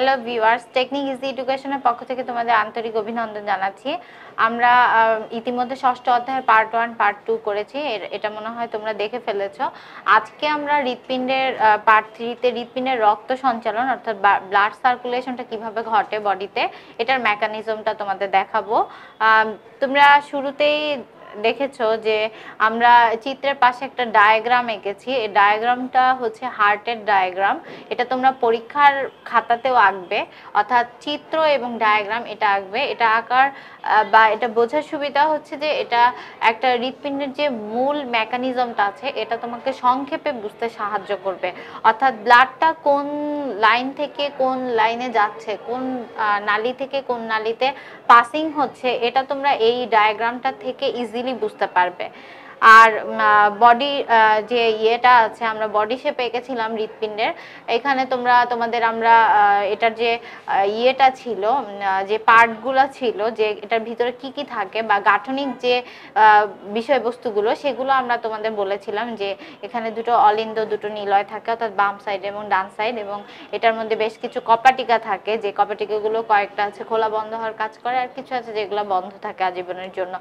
hello viewers technique easy এডুকেশনের পক্ষ থেকে তোমাদের আন্তরিক অভিনন্দন জানাচ্ছি আমরা ইতিমধ্যে ষষ্ঠ অধ্যায়ের পার্ট ওয়ান পার্ট টু করেছি এটা মনে হয় তোমরা দেখে ফেলেছ আজকে আমরা হৃৎপিণ্ডের পার্ট থ্রিতে হৃৎপিণ্ডের রক্ত সঞ্চালন অর্থাৎ ব্লাড সার্কুলেশনটা কিভাবে ঘটে বডিতে এটার মেকানিজমটা তোমাদের দেখাবো তোমরা শুরুতেই দেখেছো যে আমরা চিত্রের পাশে একটা ডায়াগ্রাম এঁকেছি এই ডায়াগ্রামটা হচ্ছে হার্টের ডায়াগ্রাম এটা তোমরা পরীক্ষার খাতাতেও আঁকবে অর্থাৎ চিত্র এবং ডায়াগ্রাম এটা আঁকবে এটা আঁকার বা এটা বোঝার সুবিধা হচ্ছে যে এটা একটা হৃৎপিণ্ডের যে মূল মেকানিজমটা আছে এটা তোমাকে সংক্ষেপে বুঝতে সাহায্য করবে অর্থাৎ ব্লাডটা কোন লাইন থেকে কোন লাইনে যাচ্ছে কোন নালী থেকে কোন নালীতে পাসিং হচ্ছে এটা তোমরা এই ডায়াগ্রামটা থেকে ইজি ইজিলি বুঝতে পারবে আর বডি যে ইয়েটা আছে আমরা বডি শেপে এঁকেছিলাম হৃৎপিণ্ডের এখানে তোমরা তোমাদের আমরা এটার যে ইয়েটা ছিল যে পার্টগুলো ছিল যে এটার ভিতরে কি কি থাকে বা গাঠনিক যে বিষয়বস্তুগুলো সেগুলো আমরা তোমাদের বলেছিলাম যে এখানে দুটো অলিন্দ দুটো নিলয় থাকে অর্থাৎ বাম সাইড এবং ডান সাইড এবং এটার মধ্যে বেশ কিছু কপাটিকা থাকে যে কপাটিকাগুলো কয়েকটা আছে খোলা বন্ধ হওয়ার কাজ করে আর কিছু আছে যেগুলো বন্ধ থাকে আজীবনের জন্য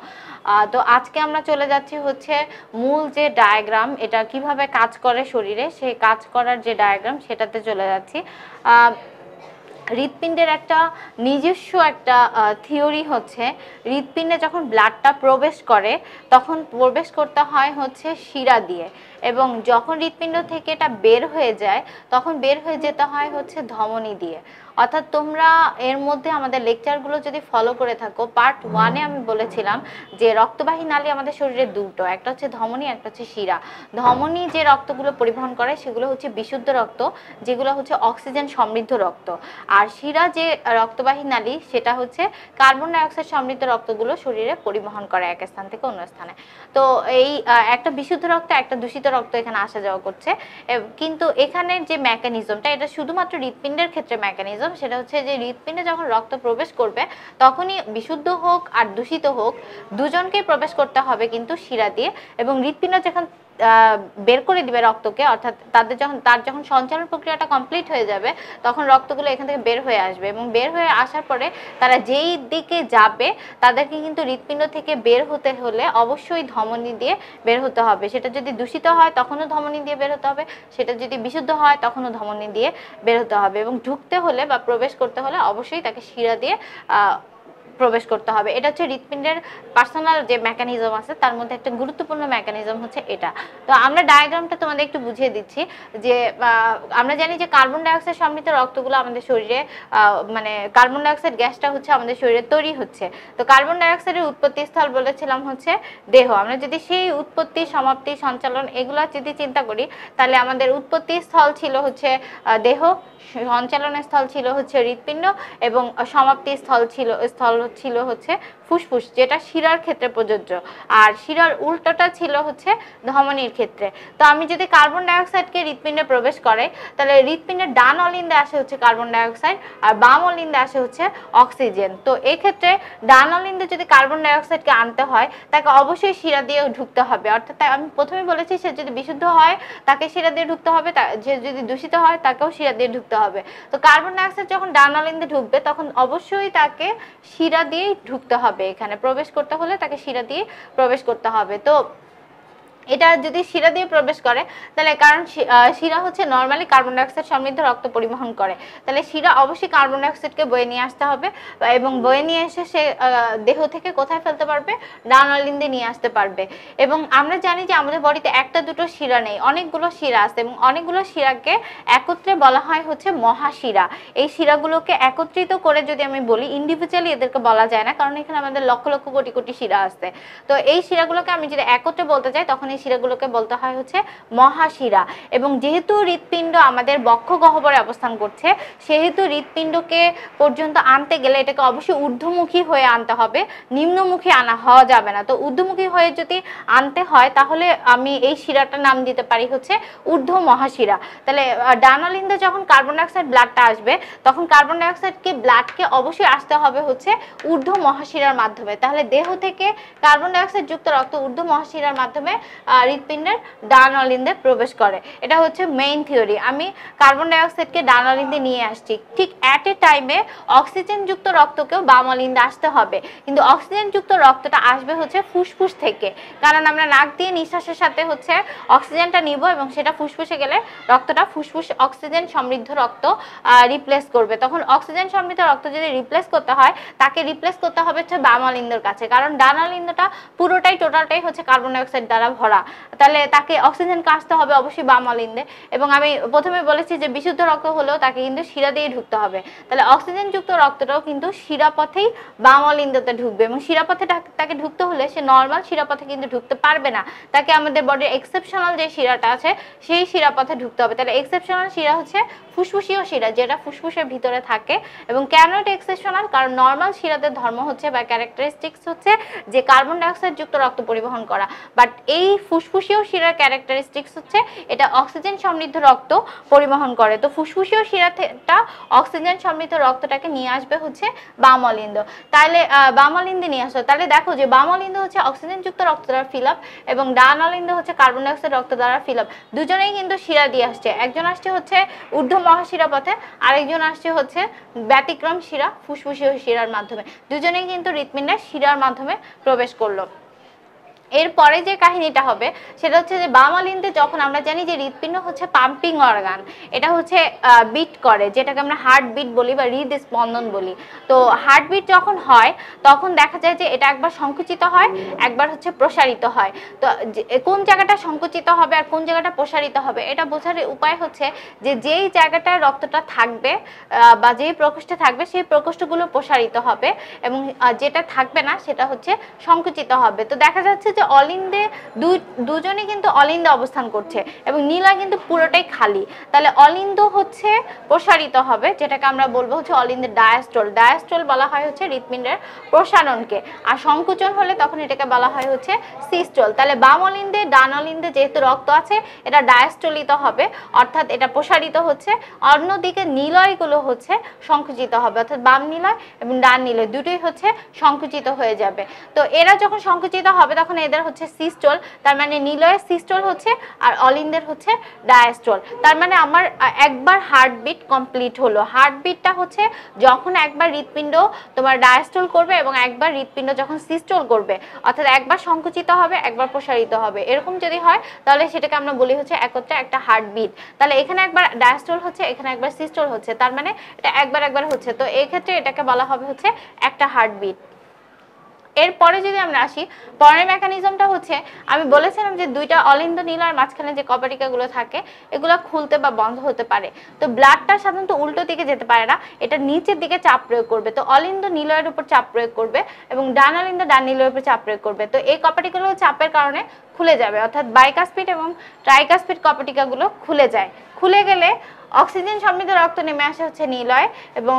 তো আজকে আমরা চলে যাচ্ছি হচ্ছে হচ্ছে মূল যে ডায়াগ্রাম এটা কিভাবে কাজ করে শরীরে সেই কাজ করার যে ডায়াগ্রাম সেটাতে চলে যাচ্ছি হৃৎপিণ্ডের একটা নিজস্ব একটা থিওরি হচ্ছে হৃৎপিণ্ডে যখন ব্লাডটা প্রবেশ করে তখন প্রবেশ করতে হয় হচ্ছে শিরা দিয়ে এবং যখন হৃৎপিণ্ড থেকে এটা বের হয়ে যায় তখন বের হয়ে যেতে হয় হচ্ছে ধমনী দিয়ে অর্থাৎ তোমরা এর মধ্যে আমাদের লেকচারগুলো যদি ফলো করে থাকো পার্ট ওয়ানে আমি বলেছিলাম যে রক্তবাহী নালী আমাদের শরীরে দুটো একটা হচ্ছে ধমনী একটা হচ্ছে শিরা ধমনী যে রক্তগুলো পরিবহন করে সেগুলো হচ্ছে বিশুদ্ধ রক্ত যেগুলো হচ্ছে অক্সিজেন সমৃদ্ধ রক্ত আর শিরা যে রক্তবাহী নালী সেটা হচ্ছে কার্বন ডাইঅক্সাইড সমৃদ্ধ রক্তগুলো শরীরে পরিবহন করে এক স্থান থেকে অন্য স্থানে তো এই একটা বিশুদ্ধ রক্ত একটা দূষিত রক্ত এখানে আসা যাওয়া করছে কিন্তু এখানের যে মেকানিজমটা এটা শুধুমাত্র হৃৎপিণ্ডের ক্ষেত্রে মেকানিজম বললাম সেটা হচ্ছে যে হৃৎপিণ্ডে যখন রক্ত প্রবেশ করবে তখনই বিশুদ্ধ হোক আর দূষিত হোক দুজনকেই প্রবেশ করতে হবে কিন্তু শিরা দিয়ে এবং হৃৎপিণ্ড যখন বের করে দিবে রক্তকে অর্থাৎ তাদের যখন তার যখন সঞ্চালন প্রক্রিয়াটা কমপ্লিট হয়ে যাবে তখন রক্তগুলো এখান থেকে বের হয়ে আসবে এবং বের হয়ে আসার পরে তারা যেই দিকে যাবে তাদেরকে কিন্তু হৃৎপিণ্ড থেকে বের হতে হলে অবশ্যই ধমনী দিয়ে বের হতে হবে সেটা যদি দূষিত হয় তখনও ধমনী দিয়ে বের হতে হবে সেটা যদি বিশুদ্ধ হয় তখনও ধমনী দিয়ে বের হতে হবে এবং ঢুকতে হলে বা প্রবেশ করতে হলে অবশ্যই তাকে শিরা দিয়ে প্রবেশ করতে হবে এটা হচ্ছে হৃৎপিণ্ডের পার্সোনাল যে মেকানিজম আছে তার মধ্যে একটা গুরুত্বপূর্ণ মেকানিজম হচ্ছে এটা তো আমরা ডায়াগ্রামটা তোমাদের একটু বুঝিয়ে দিচ্ছি যে আমরা জানি যে কার্বন ডাইঅক্সাইড সমৃদ্ধ রক্তগুলো আমাদের শরীরে মানে কার্বন ডাইঅক্সাইড গ্যাসটা হচ্ছে আমাদের শরীরে তৈরি হচ্ছে তো কার্বন ডাইঅক্সাইডের উৎপত্তি স্থল বলেছিলাম হচ্ছে দেহ আমরা যদি সেই উৎপত্তি সমাপ্তি সঞ্চালন এগুলো যদি চিন্তা করি তাহলে আমাদের উৎপত্তি স্থল ছিল হচ্ছে দেহ সঞ্চালনের স্থল ছিল হচ্ছে হৃৎপিণ্ড এবং সমাপ্তি স্থল ছিল স্থল ছিল হচ্ছে ফুসফুস যেটা শিরার ক্ষেত্রে প্রযোজ্য আর শিরার উল্টোটা ছিল হচ্ছে ধমনীর ক্ষেত্রে তো আমি যদি কার্বন ডাইঅক্সাইডকে হৃৎপিণ্ডে প্রবেশ করে তাহলে হৃৎপিণ্ডের ডান অলিন্দে আসে হচ্ছে কার্বন ডাইঅক্সাইড আর বাম অলিন্দে আসে হচ্ছে অক্সিজেন তো এক্ষেত্রে ডান অলিন্দে যদি কার্বন ডাইঅক্সাইডকে আনতে হয় তাকে অবশ্যই শিরা দিয়ে ঢুকতে হবে অর্থাৎ আমি প্রথমে বলেছি সে যদি বিশুদ্ধ হয় তাকে শিরা দিয়ে ঢুকতে হবে যে যদি দূষিত হয় তাকেও শিরা দিয়ে ঢুকতে হবে তো কার্বন ডাইঅক্সাইড যখন ডান অলিন্দে ঢুকবে তখন অবশ্যই তাকে শিরা দিয়েই ঢুকতে হবে হবে এখানে প্রবেশ করতে হলে তাকে শিরা দিয়ে প্রবেশ করতে হবে তো এটা যদি শিরা দিয়ে প্রবেশ করে তাহলে কারণ শিরা হচ্ছে নর্মালি কার্বন ডাইঅক্সাইড সমৃদ্ধ রক্ত পরিবহন করে তাহলে শিরা অবশ্যই কার্বন ডাইঅক্সাইডকে বয়ে নিয়ে আসতে হবে এবং বয়ে নিয়ে এসে সে দেহ থেকে কোথায় ফেলতে পারবে ডান দিয়ে নিয়ে আসতে পারবে এবং আমরা জানি যে আমাদের বডিতে একটা দুটো শিরা নেই অনেকগুলো শিরা আছে এবং অনেকগুলো শিরাকে একত্রে বলা হয় হচ্ছে মহাশিরা এই শিরাগুলোকে একত্রিত করে যদি আমি বলি ইন্ডিভিজুয়ালি এদেরকে বলা যায় না কারণ এখানে আমাদের লক্ষ লক্ষ কোটি কোটি শিরা আছে তো এই শিরাগুলোকে আমি যদি একত্রে বলতে চাই তখন এই এই শিরাগুলোকে বলতে হয় হচ্ছে মহাশিরা এবং যেহেতু হৃৎপিণ্ড আমাদের বক্ষ গহবরে অবস্থান করছে সেহেতু হৃৎপিণ্ডকে পর্যন্ত আনতে গেলে এটাকে অবশ্যই ঊর্ধ্বমুখী হয়ে আনতে হবে নিম্নমুখী আনা হওয়া যাবে না তো ঊর্ধ্বমুখী হয়ে যদি আনতে হয় তাহলে আমি এই শিরাটার নাম দিতে পারি হচ্ছে ঊর্ধ্ব মহাশিরা তাহলে ডানালিন্দে যখন কার্বন ডাইঅক্সাইড ব্লাডটা আসবে তখন কার্বন ডাইঅক্সাইডকে ব্লাডকে অবশ্যই আসতে হবে হচ্ছে ঊর্ধ্ব মহাশিরার মাধ্যমে তাহলে দেহ থেকে কার্বন ডাইঅক্সাইড যুক্ত রক্ত ঊর্ধ্ব মহাশিরার মাধ্যমে হৃৎপিণ্ডের ডান অলিন্দে প্রবেশ করে এটা হচ্ছে মেইন থিওরি আমি কার্বন ডাইঅক্সাইডকে ডান অলিন্দে নিয়ে আসছি ঠিক অ্যাট এ টাইমে অক্সিজেনযুক্ত রক্তকেও বাম অলিন্দে আসতে হবে কিন্তু অক্সিজেনযুক্ত রক্তটা আসবে হচ্ছে ফুসফুস থেকে কারণ আমরা নাক দিয়ে নিঃশ্বাসের সাথে হচ্ছে অক্সিজেনটা নিব এবং সেটা ফুসফুসে গেলে রক্তটা ফুসফুস অক্সিজেন সমৃদ্ধ রক্ত রিপ্লেস করবে তখন অক্সিজেন সমৃদ্ধ রক্ত যদি রিপ্লেস করতে হয় তাকে রিপ্লেস করতে হবে হচ্ছে বাম বামালিন্দর কাছে কারণ ডান অলিন্দটা পুরোটাই টোটালটাই হচ্ছে কার্বন ডাইঅক্সাইড দ্বারা ভরা করা তাহলে তাকে অক্সিজেন কাশতে হবে অবশ্যই অলিন্দে এবং আমি প্রথমে বলেছি যে বিশুদ্ধ রক্ত হলেও তাকে কিন্তু শিরা দিয়ে ঢুকতে হবে তাহলে অক্সিজেনযুক্ত রক্তটাও কিন্তু শিরাপথেই অলিন্দতে ঢুকবে এবং শিরাপথে তাকে ঢুকতে হলে সে নর্মাল শিরাপথে কিন্তু ঢুকতে পারবে না তাকে আমাদের বডির এক্সেপশনাল যে শিরাটা আছে সেই শিরাপথে ঢুকতে হবে তাহলে এক্সেপশনাল শিরা হচ্ছে ফুসফুসীয় শিরা যেটা ফুসফুসের ভিতরে থাকে এবং কেন এটা এক্সেপশনাল কারণ নর্মাল শিরাদের ধর্ম হচ্ছে বা ক্যারেক্টারিস্টিক্স হচ্ছে যে কার্বন ডাইঅক্সাইড যুক্ত রক্ত পরিবহন করা বাট এই ফুসফুসীয় শিরার ক্যারেক্টারিস্টিক্স হচ্ছে এটা অক্সিজেন সমৃদ্ধ রক্ত পরিবহন করে তো ফুসফুসীয় শিরাটা অক্সিজেন সমৃদ্ধ রক্তটাকে নিয়ে আসবে হচ্ছে বামলিন্দ তাহলে বামলিন্দে নিয়ে আসবে তাহলে দেখো যে বামলিন্দ হচ্ছে অক্সিজেনযুক্ত রক্ত দ্বারা ফিল আপ এবং ডানলিন্দ হচ্ছে কার্বন ডাইঅক্সাইড রক্ত দ্বারা ফিল আপ দুজনেই কিন্তু শিরা দিয়ে আসছে একজন আসছে হচ্ছে ঊর্ধ্ব মহাশিরা পথে আরেকজন আসছে হচ্ছে ব্যতিক্রম শিরা ফুসফুসীয় শিরার মাধ্যমে দুজনেই কিন্তু হৃৎপিণ্ডের শিরার মাধ্যমে প্রবেশ করলো এরপরে যে কাহিনীটা হবে সেটা হচ্ছে যে বামালিনতে যখন আমরা জানি যে হৃদপিণ্ড হচ্ছে পাম্পিং অর্গান এটা হচ্ছে বিট করে যেটাকে আমরা হার্টবিট বলি বা হৃদ স্পন্দন বলি তো হার্টবিট যখন হয় তখন দেখা যায় যে এটা একবার সংকুচিত হয় একবার হচ্ছে প্রসারিত হয় তো কোন জায়গাটা সংকুচিত হবে আর কোন জায়গাটা প্রসারিত হবে এটা বোঝার উপায় হচ্ছে যে যেই জায়গাটা রক্তটা থাকবে বা যেই প্রকোষ্ঠে থাকবে সেই প্রকোষ্ঠগুলো প্রসারিত হবে এবং যেটা থাকবে না সেটা হচ্ছে সংকুচিত হবে তো দেখা যাচ্ছে যে অলিন্দে দুজনে কিন্তু অলিন্দে অবস্থান করছে এবং নীলা কিন্তু পুরোটাই খালি তাহলে অলিন্দ হচ্ছে প্রসারিত হবে যেটাকে আমরা বলবো হচ্ছে অলিন্দের ডায়াস্ট্রল ডায়াস্ট্রল বলা হয় হচ্ছে হৃৎপিণ্ডের প্রসারণকে আর সংকোচন হলে তখন এটাকে বলা হয় হচ্ছে সিস্টল তাহলে বাম অলিন্দে ডান অলিন্দে যেহেতু রক্ত আছে এটা ডায়াস্টলিত হবে অর্থাৎ এটা প্রসারিত হচ্ছে অন্যদিকে নিলয়গুলো হচ্ছে সংকুচিত হবে অর্থাৎ বাম নিলয় এবং ডান নিলয় দুটোই হচ্ছে সংকুচিত হয়ে যাবে তো এরা যখন সংকুচিত হবে তখন এদের হচ্ছে সিস্টল তার মানে নিলয়ের সিস্টল হচ্ছে আর অলিনদের হচ্ছে ডায়াস্টল তার মানে আমার একবার হার্টবিট কমপ্লিট হলো হার্টবিটটা হচ্ছে যখন একবার হৃৎপিণ্ড তোমার ডায়াস্টল করবে এবং একবার হৃৎপিণ্ড যখন সিস্টল করবে অর্থাৎ একবার সংকুচিত হবে একবার প্রসারিত হবে এরকম যদি হয় তাহলে সেটাকে আমরা বলি হচ্ছে একত্রে একটা হার্টবিট তাহলে এখানে একবার ডায়াস্টল হচ্ছে এখানে একবার সিস্টল হচ্ছে তার মানে এটা একবার একবার হচ্ছে তো এই ক্ষেত্রে এটাকে বলা হবে হচ্ছে একটা হার্টবিট এরপরে যদি আমরা আসি পরের মেকানিজমটা হচ্ছে আমি বলেছিলাম যে দুইটা অলিন্দ নীল আর মাঝখানে যে কপাটিকাগুলো থাকে এগুলো খুলতে বা বন্ধ হতে পারে তো ব্লাডটা সাধারণত উল্টো দিকে যেতে পারে না এটা নিচের দিকে চাপ প্রয়োগ করবে তো অলিন্দ নীলয়ের উপর চাপ প্রয়োগ করবে এবং ডান অলিন্দ ডান নীলয়ের উপর চাপ প্রয়োগ করবে তো এই কপাটিকাগুলো চাপের কারণে খুলে যাবে অর্থাৎ বাইকাসপিড এবং ট্রাইকাসপিড কপটিকাগুলো খুলে যায় খুলে গেলে অক্সিজেন সমৃদ্ধ রক্ত নেমে আসে হচ্ছে নীলয় এবং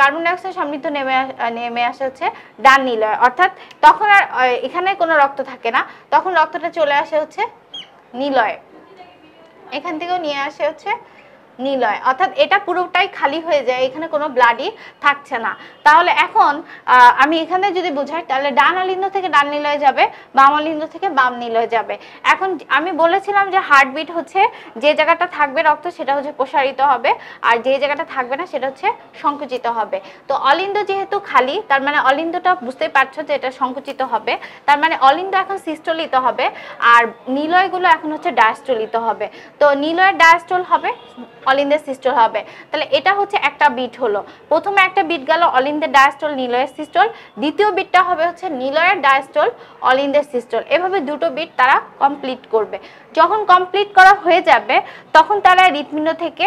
কার্বন ডাইঅক্সাইড সমৃদ্ধ নেমে নেমে আসে হচ্ছে ডান নিলয় অর্থাৎ তখন আর এখানে কোনো রক্ত থাকে না তখন রক্তটা চলে আসে হচ্ছে নিলয় এখান থেকেও নিয়ে আসে হচ্ছে নিলয় অর্থাৎ এটা পুরোটাই খালি হয়ে যায় এখানে কোনো ব্লাডই থাকছে না তাহলে এখন আমি এখানে যদি বোঝাই তাহলে ডান আলিন্দ থেকে ডান নিলয় যাবে বাম আলিন্দ থেকে বাম নিলয় যাবে এখন আমি বলেছিলাম যে হার্টবিট হচ্ছে যে জায়গাটা থাকবে রক্ত সেটা হচ্ছে প্রসারিত হবে আর যে জায়গাটা থাকবে না সেটা হচ্ছে সংকুচিত হবে তো অলিন্দ যেহেতু খালি তার মানে অলিন্দটা বুঝতেই পারছো যে এটা সংকুচিত হবে তার মানে অলিন্দ এখন সিস্টলিত হবে আর নিলয়গুলো এখন হচ্ছে ডায়াস্টলিত হবে তো নিলয়ের ডায়াস্টল হবে অলিন্দের সিস্টল হবে তাহলে এটা হচ্ছে একটা বিট হলো প্রথমে একটা বিট গেল অলিন্দের ইন ডায়াস্টল নিলয়ের সিস্টল দ্বিতীয় বিটটা হবে হচ্ছে নিলয়ের ডায়াস্টল অলিন্দের সিস্টল এভাবে দুটো বিট তারা কমপ্লিট করবে যখন কমপ্লিট করা হয়ে যাবে তখন তারা হৃৎপিণ্ড থেকে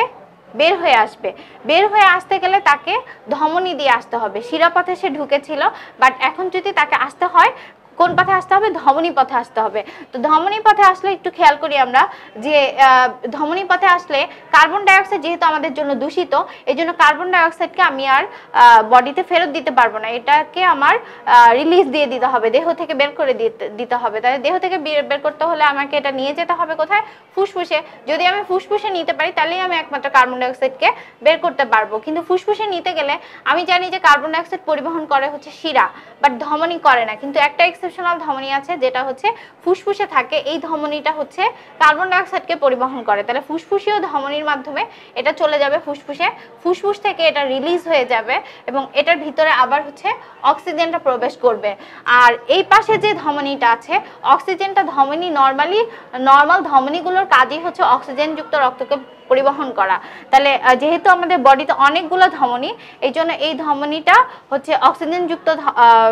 বের হয়ে আসবে বের হয়ে আসতে গেলে তাকে ধমনী দিয়ে আসতে হবে শিরাপথে সে ঢুকেছিল বাট এখন যদি তাকে আসতে হয় কোন পথে আসতে হবে ধমনী পথে আসতে হবে তো ধমনী পথে আসলে একটু খেয়াল করি আমরা যে ধমনী পথে আসলে কার্বন ডাইঅক্সাইড যেহেতু আমাদের জন্য দূষিত এই জন্য কার্বন ডাইঅক্সাইডকে আমি আর বডিতে ফেরত দিতে পারবো না এটাকে আমার রিলিজ দিয়ে দিতে হবে দেহ থেকে বের করে দিতে হবে তাহলে দেহ থেকে বের করতে হলে আমাকে এটা নিয়ে যেতে হবে কোথায় ফুসফুসে যদি আমি ফুসফুসে নিতে পারি তাহলেই আমি একমাত্র কার্বন ডাইঅক্সাইডকে বের করতে পারবো কিন্তু ফুসফুসে নিতে গেলে আমি জানি যে কার্বন ডাইঅক্সাইড পরিবহন করে হচ্ছে শিরা বাট ধমনী করে না কিন্তু একটা এক্সেপশনাল ধমনি আছে যেটা হচ্ছে ফুসফুসে থাকে এই ধমনীটা হচ্ছে কার্বন ডাইঅক্সাইডকে পরিবহন করে তাহলে ফুসফুসীয় ধমনীর মাধ্যমে এটা চলে যাবে ফুসফুসে ফুসফুস থেকে এটা রিলিজ হয়ে যাবে এবং এটার ভিতরে আবার হচ্ছে অক্সিজেনটা প্রবেশ করবে আর এই পাশে যে ধমনীটা আছে অক্সিজেনটা ধমনী নর্মালি নর্মাল ধমনীগুলোর কাজই হচ্ছে অক্সিজেনযুক্ত রক্তকে পরিবহন করা তাহলে যেহেতু আমাদের বডিতে অনেকগুলো ধমনী এই জন্য এই ধমনীটা হচ্ছে অক্সিজেনযুক্ত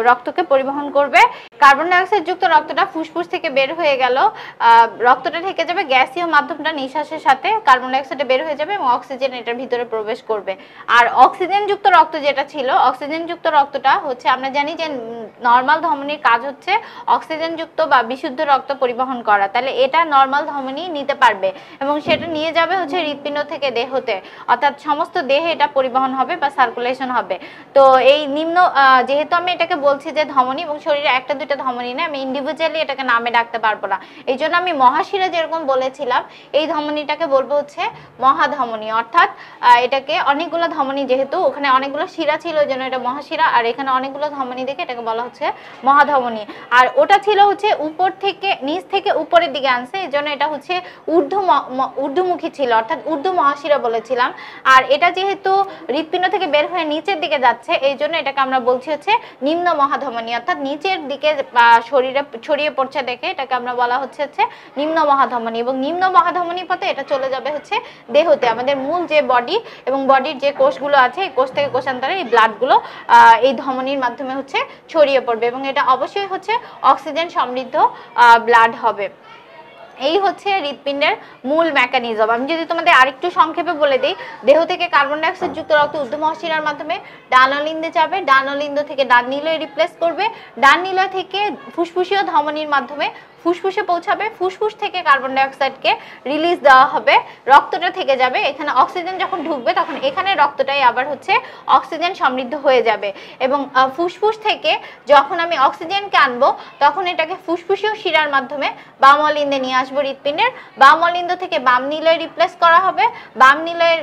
রক্তকে পরিবহন করবে কার্বন ডাইঅক্সাইড যুক্ত রক্তটা ফুসফুস থেকে বের হয়ে গেল রক্তটা থেকে যাবে গ্যাসীয় মাধ্যমটা নিঃশ্বাসের সাথে কার্বন ডাইঅক্সাইডটা বের হয়ে যাবে এবং অক্সিজেন এটার ভিতরে প্রবেশ করবে আর অক্সিজেনযুক্ত রক্ত যেটা ছিল অক্সিজেনযুক্ত রক্তটা হচ্ছে আমরা জানি যে নর্মাল ধমনীর কাজ হচ্ছে অক্সিজেনযুক্ত বা বিশুদ্ধ রক্ত পরিবহন করা তাহলে এটা নর্মাল ধমনী নিতে পারবে এবং সেটা নিয়ে যাবে হচ্ছে হৃৎপিণ্ড থেকে দেহতে অর্থাৎ সমস্ত দেহে এটা পরিবহন হবে বা সার্কুলেশন হবে তো এই নিম্ন যেহেতু আমি এটাকে বলছি যে ধমনী এবং শরীরে একটা দুইটা ধমনী না আমি ইন্ডিভিজুয়ালি এটাকে নামে ডাকতে পারবো না এই জন্য আমি মহাশিরা যেরকম বলেছিলাম এই ধমনীটাকে বলবো হচ্ছে মহাধমনী অর্থাৎ এটাকে অনেকগুলো ধমনী যেহেতু ওখানে অনেকগুলো শিরা ছিল ওই জন্য এটা মহাশিরা আর এখানে অনেকগুলো ধমনী দেখে এটাকে বলা হচ্ছে মহাধমনী আর ওটা ছিল হচ্ছে উপর থেকে নিচ থেকে উপরের দিকে আনছে এই জন্য এটা হচ্ছে ঊর্ধ্ব ঊর্ধ্বমুখী ছিল অর্থাৎ উর্দু মহাশিরা বলেছিলাম আর এটা যেহেতু হৃৎপিণ্ড থেকে বের হয়ে নিচের দিকে যাচ্ছে এই জন্য এটাকে আমরা বলছি হচ্ছে নিম্ন মহাধমনী অর্থাৎ নিচের দিকে শরীরে ছড়িয়ে পড়ছে দেখে এটাকে আমরা বলা হচ্ছে হচ্ছে নিম্ন মহাধমনী এবং নিম্ন মহাধমনী পথে এটা চলে যাবে হচ্ছে দেহতে আমাদের মূল যে বডি এবং বডির যে কোষগুলো আছে এই কোষ থেকে কোষান্তরে এই ব্লাডগুলো এই ধমনীর মাধ্যমে হচ্ছে ছড়িয়ে পড়বে এবং এটা অবশ্যই হচ্ছে অক্সিজেন সমৃদ্ধ ব্লাড হবে এই হচ্ছে হৃৎপিণ্ডের মূল মেকানিজম আমি যদি তোমাদের আরেকটু সংক্ষেপে বলে দিই দেহ থেকে কার্বন ডাইঅক্সাইড যুক্ত রক্ত উদ্ধমহাশিরার মাধ্যমে ডানলিন্দে যাবে ডানলিন্দ থেকে ডান নিলয় রিপ্লেস করবে ডান নিলয় থেকে ফুসফুসীয় ধমনির মাধ্যমে ফুসফুসে পৌঁছাবে ফুসফুস থেকে কার্বন ডাইঅক্সাইডকে রিলিজ দেওয়া হবে রক্তটা থেকে যাবে এখানে অক্সিজেন যখন ঢুকবে তখন এখানে রক্তটাই আবার হচ্ছে অক্সিজেন সমৃদ্ধ হয়ে যাবে এবং ফুসফুস থেকে যখন আমি অক্সিজেনকে আনবো তখন এটাকে ফুসফুসীয় শিরার মাধ্যমে বাম অলিন্দে নিয়ে আসবো হৃৎপিণ্ডের বাম অলিন্দ থেকে বাম নিলয় রিপ্লেস করা হবে বাম নিলয়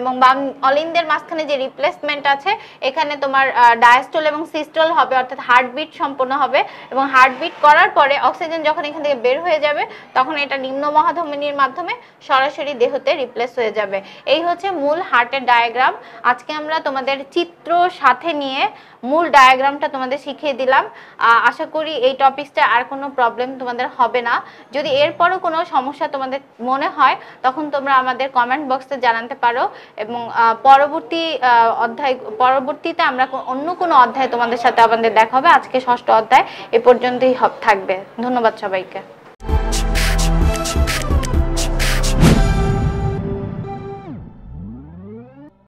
এবং বাম অলিন্দের মাঝখানে যে রিপ্লেসমেন্ট আছে এখানে তোমার ডায়াস্টল এবং সিস্টল হবে অর্থাৎ হার্টবিট সম্পন্ন হবে এবং হার্টবিট করার পরে অক্সিজেন যখন যখন এখান থেকে বের হয়ে যাবে তখন এটা নিম্ন মহাধমনির মাধ্যমে সরাসরি দেহতে রিপ্লেস হয়ে যাবে এই হচ্ছে মূল হার্টের ডায়াগ্রাম আজকে আমরা তোমাদের চিত্র সাথে নিয়ে মূল ডায়াগ্রামটা তোমাদের শিখিয়ে দিলাম আশা করি এই টপিকসটা আর কোনো প্রবলেম তোমাদের হবে না যদি এরপরও কোনো সমস্যা তোমাদের মনে হয় তখন তোমরা আমাদের কমেন্ট বক্সে জানাতে পারো এবং পরবর্তী অধ্যায় পরবর্তীতে আমরা অন্য কোনো অধ্যায় তোমাদের সাথে আমাদের দেখা হবে আজকে ষষ্ঠ অধ্যায় এ পর্যন্তই থাকবে ধন্যবাদ সবাইকে